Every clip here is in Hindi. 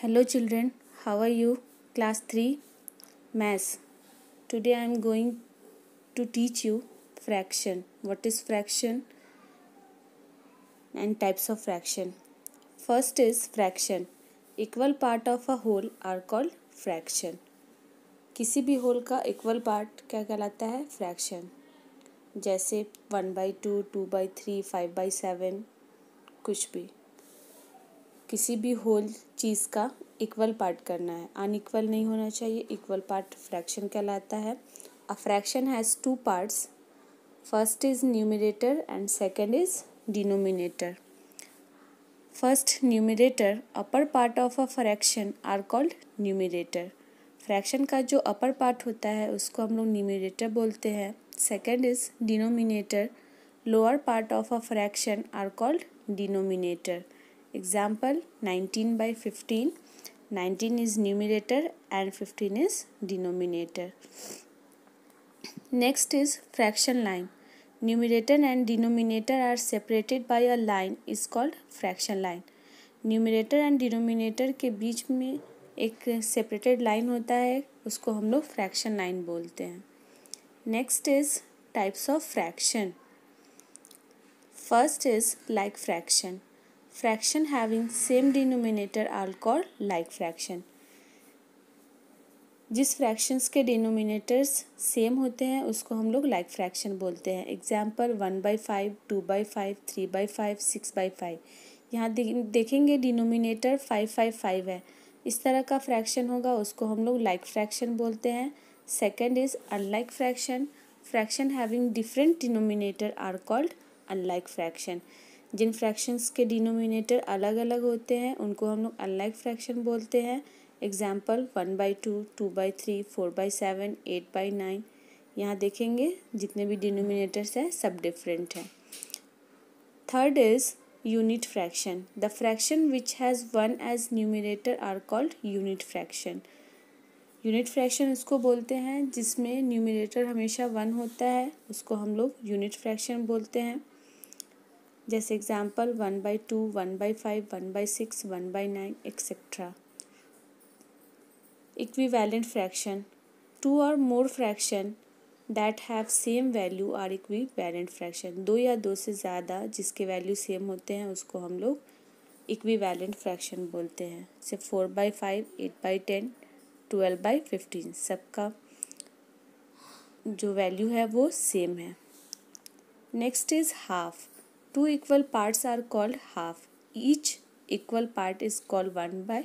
hello children how are you class 3 maths today i am going to teach you fraction what is fraction and types of fraction first is fraction equal part of a whole are called fraction किसी भी होल का इक्वल पार्ट क्या कहलाता है फ्रैक्शन जैसे one by two two by three five by seven कुछ भी किसी भी होल चीज़ का इक्वल पार्ट करना है अनइक्वल नहीं होना चाहिए इक्वल पार्ट फ्रैक्शन कहलाता है a fraction has two parts first is numerator and second is denominator first numerator upper part of a fraction are called numerator fraction का जो अपर पार्ट होता है उसको हम लोग न्यूमिनेटर बोलते हैं second is denominator lower part of a fraction are called denominator Example 19 by 15. 19 is numerator and 15 is denominator. Next is fraction line. Numerator and denominator are separated by a line is called fraction line. numerator and denominator ke beech mein ek separated line hota hai usko hum log fraction line bolte hain next is types of fraction first is like fraction fraction having same denominator are called like fraction जिस फ्रैक्शंस के डिनोमिनेटर्स सेम होते हैं उसको हम लोग लाइक फ्रैक्शन बोलते हैं example one by five two by five three by five six by five यहाँ देखेंगे डिनोमिनेटर फाइव फाइव फाइव है इस तरह का फ्रैक्शन होगा उसको हम लोग लाइक फ्रैक्शन बोलते हैं second is unlike fraction fraction having different denominator are called unlike fraction जिन फ्रैक्शंस के डिनोमिनेटर अलग अलग होते हैं उनको हम लोग अनलाइक फ्रैक्शन बोलते हैं example one by two two by three four by seven eight by nine यहाँ देखेंगे जितने भी डिनोमिनेटर्स हैं सब डिफरेंट हैं third is unit fraction the fraction which has one as numerator are called unit fraction unit fraction उसको बोलते हैं जिसमें न्यूमिनेटर हमेशा वन होता है उसको हम लोग यूनिट फ्रैक्शन बोलते हैं जैसे example one by two one by five one by six one by nine etcetera fraction two और more fraction fraction have same value value equivalent fraction दो या दो से ज़्यादा जिसके वैल्यू सेम होते हैं उसको हम लोग इक्विवेलेंट फ्रैक्शन बोलते हैं जैसे four by five eight by ten twelve by fifteen सबका जो वैल्यू है वो सेम है next is half two equal parts are called half each equal part is called one by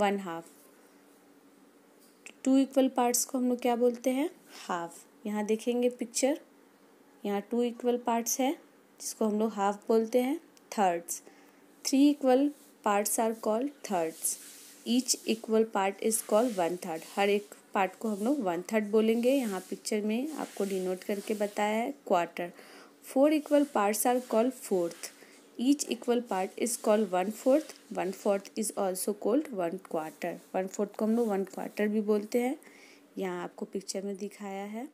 one half two equal parts को हम लोग क्या बोलते हैं हाफ यहाँ देखेंगे पिक्चर यहाँ टू इक्वल पार्ट्स है जिसको हम लोग हाफ बोलते हैं thirds three equal parts are called thirds each equal part is called one third हर एक पार्ट को हम लोग वन थर्ड बोलेंगे यहाँ पिक्चर में आपको डिनोट करके बताया है quarter Four equal parts are called fourth. Each equal part is called one fourth. One fourth is also called one quarter. One fourth को हम लोग वन क्वार्टर भी बोलते हैं यहाँ आपको पिक्चर में दिखाया है